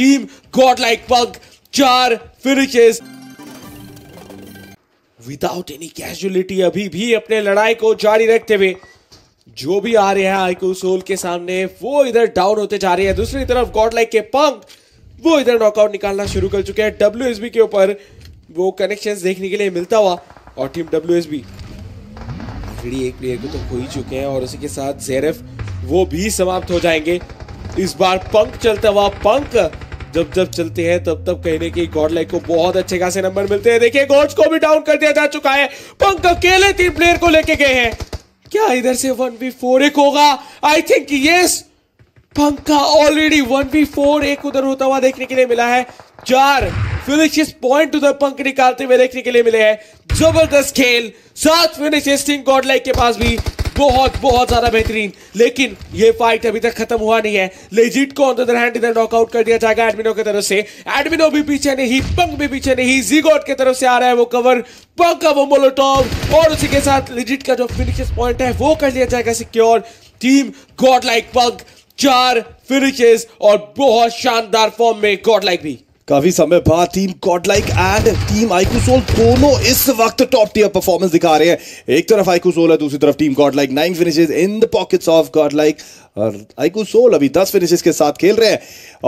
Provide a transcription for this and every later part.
team got like Pug, चार finishes without any casualty अभी भी अपने लड़ाई को जारी रखते हुए जो भी आ रहे हैं आईकू सोल के सामने वो इधर डाउन होते जा रहे हैं दूसरी तरफ गॉड लाइक के पंख वो इधर नॉकआउट निकालना शुरू कर चुके हैं डब्ल्यू के ऊपर वो कनेक्शन देखने के लिए मिलता हुआ और टीम डब्ल्यू ऑलरेडी एक प्लेयर को तो हो ही चुके हैं और उसी के साथ जेरफ वो भी समाप्त हो जाएंगे इस बार पंख चलता हुआ पंख जब जब चलते हैं तब तब कहने की गॉड लाइक को बहुत अच्छे खासे नंबर मिलते हैं देखिए गॉड्स को भी डाउन कर दिया जा चुका है पंक अकेले तीन प्लेयर को लेके गए हैं क्या इधर से वन बी फोर एक होगा आई थिंक यस पंखा ऑलरेडी वन बी फोर एक उधर होता हुआ देखने के लिए मिला है चार फिनिशेस पॉइंट उधर पंख निकालते हुए देखने के लिए मिले हैं जबरदस्त खेल सात फिनिशेस टीम गॉडलाइक के पास भी बहुत बहुत ज़्यादा बेहतरीन लेकिन ये फाइट अभी तक खत्म हुआ नहीं है लेजिट को ऑन हैंड इधर नॉकआउट कर दिया जाएगा एडमिनो की तरफ से एडमिनो भी पीछे नहीं पंग भी पीछे नहीं जीगोट की तरफ से आ रहा है वो कवर पंग का वो मोलोटॉप और उसी के साथ लेजिट का जो फिनिशेस पॉइंट है वो कर लिया जाएगा सिक्योर टीम गॉड लाइक पंग चार फिनिशेस और बहुत शानदार फॉर्म में गॉड लाइक भी काफी समय बाद team Godlike and team iQOO Soul दोनों इस वक्त टॉप टीयर परफॉर्मेंस दिखा रहे हैं एक तरफ आइकूसोल है दूसरी तरफ team Godlike nine finishes in the pockets of Godlike और आईकू सोल अभी दस फिनिशेस के साथ खेल रहे हैं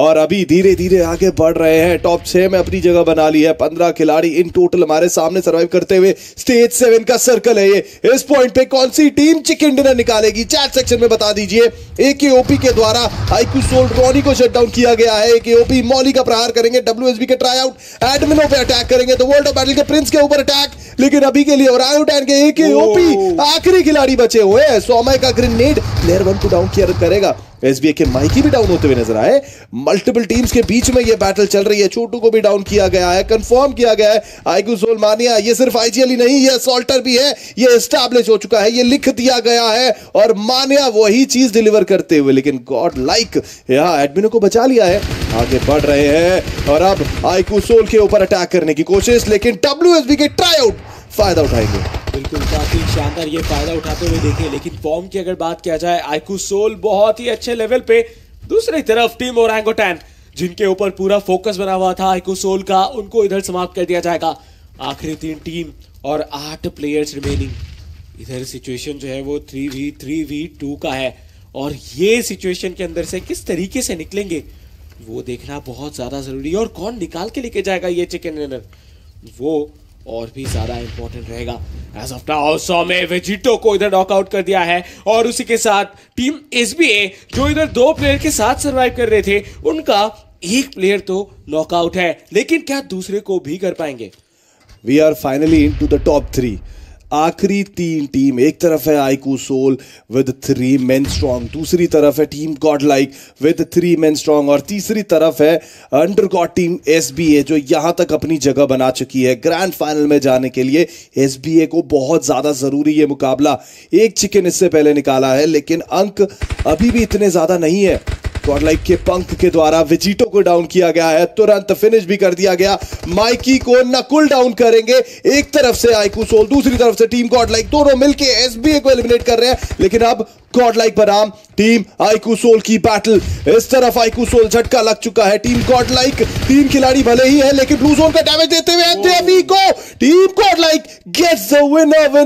और अभी धीरे धीरे आगे बढ़ रहे हैं टॉप छह में अपनी जगह बना ली है पंद्रह खिलाड़ी इन टोटल हमारे सामने सर्वाइव करते हुए स्टेज सेवन का सर्कल है ये इस पॉइंट पे कौन सी टीम चिकन डिनर निकालेगी चैट सेक्शन में बता दीजिए एक ओपी के द्वारा आईकू सोल रोनी को शट डाउन किया गया है एक ओपी मौली का प्रहार करेंगे डब्ल्यू एस बी के ट्राई आउट एडमिनो पे अटैक करेंगे तो वर्ल्ड ऑफ बैटल के प्रिंस के ऊपर अटैक लेकिन अभी के लिए और आयोटैन के एक ओपी आखिरी खिलाड़ी बचे हुए सोमय का ग्रेनेड प्लेयर वन को डाउन किया सर्व करेगा एसबीए के माइकी भी डाउन होते हुए नजर आए मल्टीपल टीम्स के बीच में ये बैटल चल रही है छोटू को भी डाउन किया गया है कंफर्म किया गया है सोल मानिया ये सिर्फ आईजीएल ही नहीं ये सोल्टर भी है ये स्टैब्लिश हो चुका है ये लिख दिया गया है और मानिया वही चीज डिलीवर करते हुए लेकिन गॉड लाइक यहाँ एडमिनो को बचा लिया है आगे बढ़ रहे हैं और अब आईक्यू सोल के ऊपर अटैक करने की कोशिश लेकिन डब्ल्यू के ट्राई आउट फायदा उठाएंगे बिल्कुल काफी शानदार ये फायदा उठाते हुए देखे लेकिन फॉर्म की अगर बात किया जाए आईकू सोल बहुत ही अच्छे लेवल पे दूसरी तरफ टीम और जिनके ऊपर पूरा फोकस बना हुआ था आईकू सोल का उनको इधर समाप्त कर दिया जाएगा आखिरी तीन टीम और आठ प्लेयर्स रिमेनिंग इधर सिचुएशन जो है वो three v three v two का है और ये सिचुएशन के अंदर से किस तरीके से निकलेंगे वो देखना बहुत ज़्यादा ज़रूरी है और कौन निकाल के लेके जाएगा ये चिकन डिनर वो और भी ज्यादा इंपॉर्टेंट रहेगा एज ऑफ नाउ में वेजिटो को इधर नॉकआउट कर दिया है और उसी के साथ टीम एस जो इधर दो प्लेयर के साथ सर्वाइव कर रहे थे उनका एक प्लेयर तो नॉकआउट है लेकिन क्या दूसरे को भी कर पाएंगे we are finally in to the top three आखिरी तीन टीम एक तरफ है iQOO Soul with three men strong दूसरी तरफ है team Godlike with three men strong और तीसरी तरफ है अंडर गॉड टीम एस जो यहाँ तक अपनी जगह बना चुकी है ग्रैंड फाइनल में जाने के लिए एस को बहुत ज़्यादा ज़रूरी है मुकाबला एक चिकन इससे पहले निकाला है लेकिन अंक अभी भी इतने ज़्यादा नहीं है गॉडलाइक के पंख के द्वारा विजिटो को डाउन किया गया है तुरंत फिनिश भी कर दिया गया माइकी को नकुल डाउन करेंगे एक तरफ से आईकू सोल दूसरी तरफ से टीम गॉडलाइक दोनों मिलके एसबीए को एलिमिनेट कर रहे हैं लेकिन अब गॉडलाइक बनाम टीम आईकू सोल की बैटल इस तरफ आईकू सोल झटका लग चुका है टीम गॉडलाइक तीन खिलाड़ी भले ही है लेकिन ब्लू जोन का डैमेज देते हुए को team Godlike gets the winner winner